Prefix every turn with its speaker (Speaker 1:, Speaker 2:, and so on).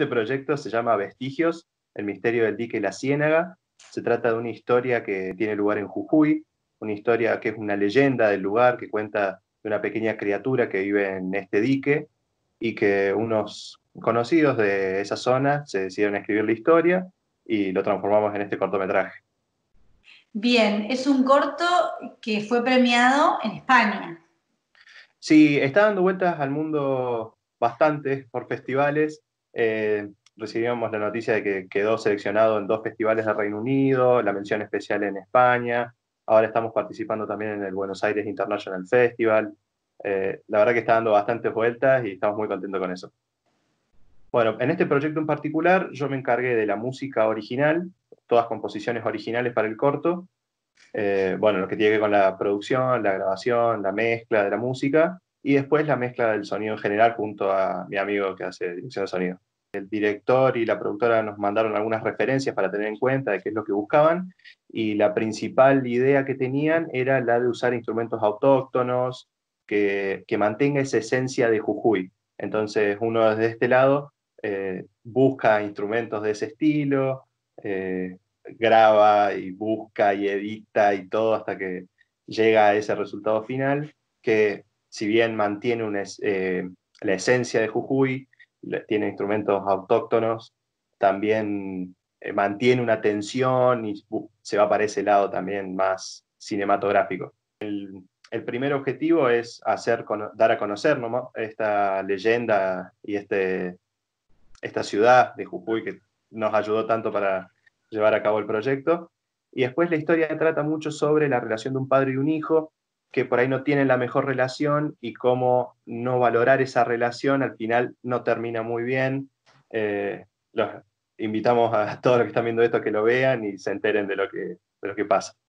Speaker 1: Este proyecto se llama Vestigios, el misterio del dique la ciénaga. Se trata de una historia que tiene lugar en Jujuy, una historia que es una leyenda del lugar que cuenta de una pequeña criatura que vive en este dique y que unos conocidos de esa zona se decidieron a escribir la historia y lo transformamos en este cortometraje. Bien, es un corto que fue premiado en España. Sí, está dando vueltas al mundo bastante por festivales eh, recibimos la noticia de que quedó seleccionado en dos festivales de Reino Unido, la mención especial en España, ahora estamos participando también en el Buenos Aires International Festival. Eh, la verdad que está dando bastantes vueltas y estamos muy contentos con eso. Bueno, en este proyecto en particular yo me encargué de la música original, todas composiciones originales para el corto, eh, bueno, lo que tiene que ver con la producción, la grabación, la mezcla de la música, y después la mezcla del sonido en general junto a mi amigo que hace dirección de sonido. El director y la productora nos mandaron algunas referencias para tener en cuenta de qué es lo que buscaban y la principal idea que tenían era la de usar instrumentos autóctonos que, mantenga esa esencia de Jujuy. Entonces uno desde este lado eh, busca instrumentos de ese estilo, eh, graba y busca y edita y todo hasta que llega a ese resultado final que si bien mantiene eh, la esencia de Jujuy, tiene instrumentos autóctonos, también eh, mantiene una tensión y se va para ese lado también más cinematográfico. El, primer objetivo es hacer, dar a conocer esta leyenda y este, esta ciudad de Jujuy que nos ayudó tanto para llevar a cabo el proyecto. Y después la historia trata mucho sobre la relación de un padre y un hijo, que por ahí no tienen la mejor relación y cómo no valorar esa relación al final no termina muy bien. Eh, los invitamos a todos los que están viendo esto que lo vean y se enteren de lo de lo que pasa.